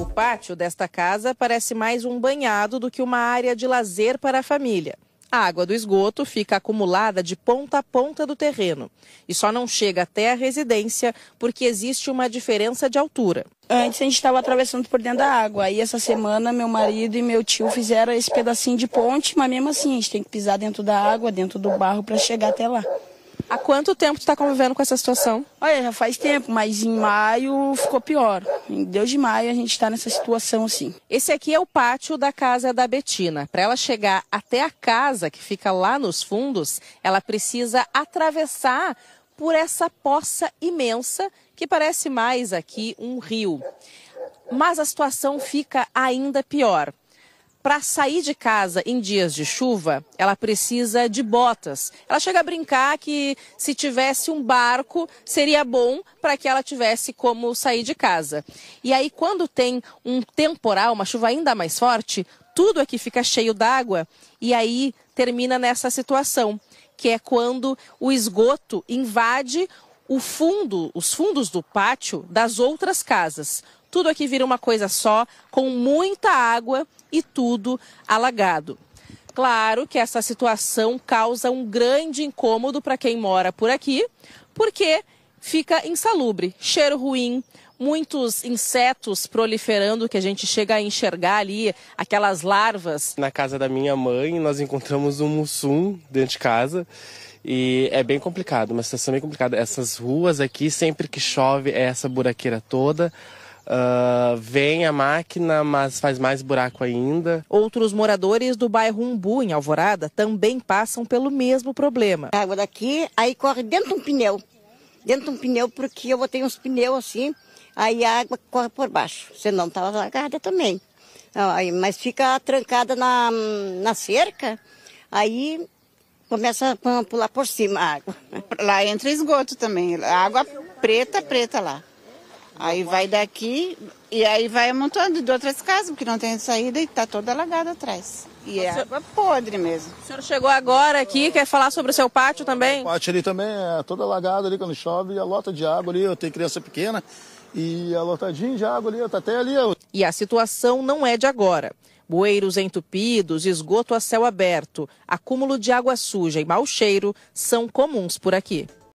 O pátio desta casa parece mais um banhado do que uma área de lazer para a família. A água do esgoto fica acumulada de ponta a ponta do terreno e só não chega até a residência porque existe uma diferença de altura. Antes a gente estava atravessando por dentro da água. Aí essa semana meu marido e meu tio fizeram esse pedacinho de ponte, mas mesmo assim a gente tem que pisar dentro da água, dentro do barro para chegar até lá. Há quanto tempo tu tá convivendo com essa situação? Olha, já faz tempo, mas em maio ficou pior. Em Deus de maio a gente está nessa situação assim. Esse aqui é o pátio da casa da Betina. Para ela chegar até a casa que fica lá nos fundos, ela precisa atravessar por essa poça imensa que parece mais aqui um rio. Mas a situação fica ainda pior para sair de casa em dias de chuva, ela precisa de botas. Ela chega a brincar que se tivesse um barco, seria bom para que ela tivesse como sair de casa. E aí, quando tem um temporal, uma chuva ainda mais forte, tudo aqui fica cheio d'água e aí termina nessa situação, que é quando o esgoto invade o fundo, os fundos do pátio das outras casas tudo aqui vira uma coisa só, com muita água e tudo alagado. Claro que essa situação causa um grande incômodo para quem mora por aqui, porque fica insalubre, cheiro ruim, muitos insetos proliferando que a gente chega a enxergar ali, aquelas larvas. Na casa da minha mãe, nós encontramos um mussum dentro de casa. E é bem complicado, uma situação bem complicada. Essas ruas aqui, sempre que chove, é essa buraqueira toda. Uh, vem a máquina, mas faz mais buraco ainda. Outros moradores do bairro Umbu, em Alvorada, também passam pelo mesmo problema. A água daqui, aí corre dentro de um pneu. Dentro de um pneu, porque eu botei uns pneus assim, aí a água corre por baixo. Senão estava largada também. Ah, aí, mas fica trancada na, na cerca, aí começa a pular por cima a água. Lá entra esgoto também, água preta, preta lá. Aí vai daqui e aí vai amontoando de outras casas, porque não tem saída e está toda alagada atrás. E é água podre mesmo. O senhor chegou agora aqui, quer falar sobre o seu pátio também? O pátio ali também é todo alagado ali quando chove, a lota de água ali, eu tenho criança pequena e a lotadinha de água ali, está até ali. E a situação não é de agora. Bueiros entupidos, esgoto a céu aberto, acúmulo de água suja e mau cheiro são comuns por aqui.